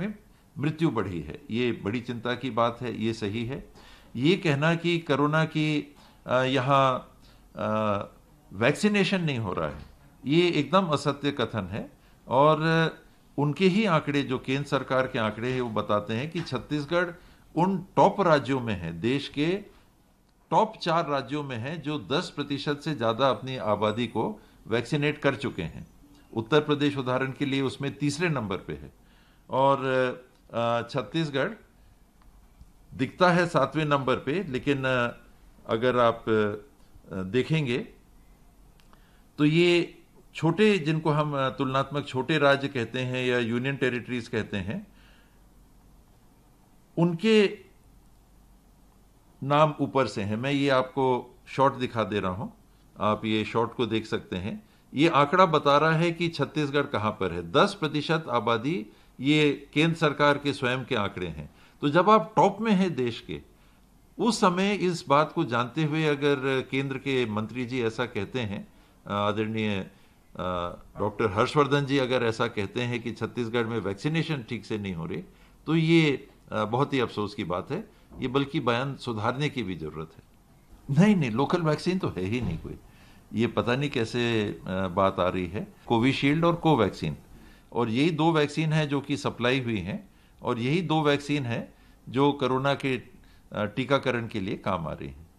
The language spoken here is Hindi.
में मृत्यु बढ़ी है ये बड़ी चिंता की बात है ये सही है ये कहना कि कोरोना की यहाँ वैक्सीनेशन नहीं हो रहा है ये एकदम असत्य कथन है और उनके ही आंकड़े जो केंद्र सरकार के आंकड़े हैं वो बताते हैं कि छत्तीसगढ़ उन टॉप राज्यों में है देश के टॉप चार राज्यों में है जो 10 प्रतिशत से ज़्यादा अपनी आबादी को वैक्सीनेट कर चुके हैं उत्तर प्रदेश उदाहरण के लिए उसमें तीसरे नंबर पे है और छत्तीसगढ़ दिखता है सातवें नंबर पे लेकिन अगर आप देखेंगे तो ये छोटे जिनको हम तुलनात्मक छोटे राज्य कहते हैं या यूनियन टेरिटरीज कहते हैं उनके नाम ऊपर से हैं मैं ये आपको शॉर्ट दिखा दे रहा हूं आप ये शॉर्ट को देख सकते हैं ये आंकड़ा बता रहा है कि छत्तीसगढ़ कहां पर है दस प्रतिशत आबादी ये केंद्र सरकार के स्वयं के आंकड़े हैं तो जब आप टॉप में हैं देश के उस समय इस बात को जानते हुए अगर केंद्र के मंत्री जी ऐसा कहते हैं आदरणीय डॉक्टर हर्षवर्धन जी अगर ऐसा कहते हैं कि छत्तीसगढ़ में वैक्सीनेशन ठीक से नहीं हो रही तो ये बहुत ही अफसोस की बात है ये बल्कि बयान सुधारने की भी ज़रूरत है नहीं नहीं लोकल वैक्सीन तो है ही नहीं कोई ये पता नहीं कैसे बात आ रही है कोविशील्ड और कोवैक्सीन और यही दो वैक्सीन है जो कि सप्लाई हुई हैं और यही दो वैक्सीन है जो कोरोना के टीकाकरण के लिए काम आ रही हैं